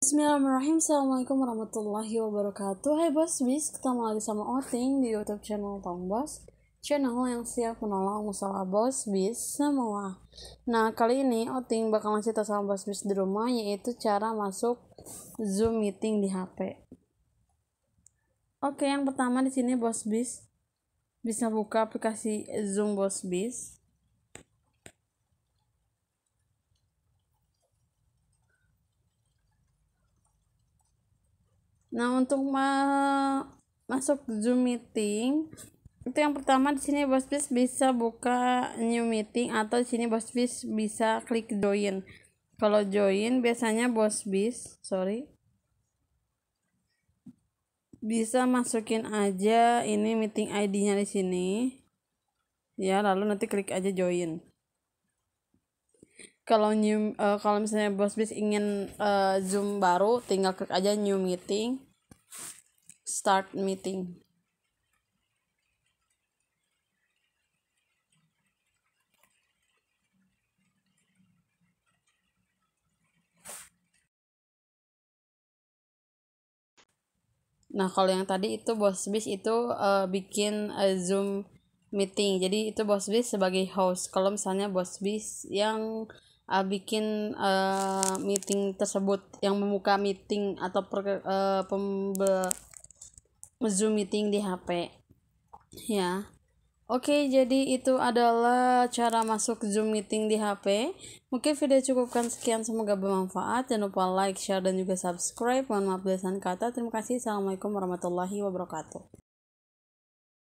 Bismillahirrahmanirrahim Assalamualaikum warahmatullahi wabarakatuh Hai Bos Bis, ketemu lagi sama Oting di Youtube channel Tong Bos Channel yang siap menolong masalah Bos Bis semua Nah kali ini Oting bakal tau sama Bos Bis di rumah Yaitu cara masuk Zoom Meeting di HP Oke yang pertama di sini Bos Bis Bisa buka aplikasi Zoom Bos Bis Nah, untuk ma masuk Zoom meeting, itu yang pertama di sini bos bis bisa buka new meeting atau di sini bos bis bisa klik join. Kalau join biasanya bos bis sorry, bisa masukin aja ini meeting ID-nya di sini. Ya, lalu nanti klik aja join kalau new uh, kalau misalnya bos bis ingin uh, zoom baru tinggal klik aja new meeting start meeting Nah, kalau yang tadi itu bos bis itu uh, bikin uh, Zoom meeting jadi itu bos bis sebagai host kalau misalnya bos bis yang uh, bikin uh, meeting tersebut yang membuka meeting atau per, uh, pembe zoom meeting di HP ya Oke, jadi itu adalah cara masuk Zoom meeting di HP. Mungkin video cukupkan sekian, semoga bermanfaat. Jangan lupa like, share, dan juga subscribe. Mohon maaf belasan kata. Terima kasih. Assalamualaikum warahmatullahi wabarakatuh.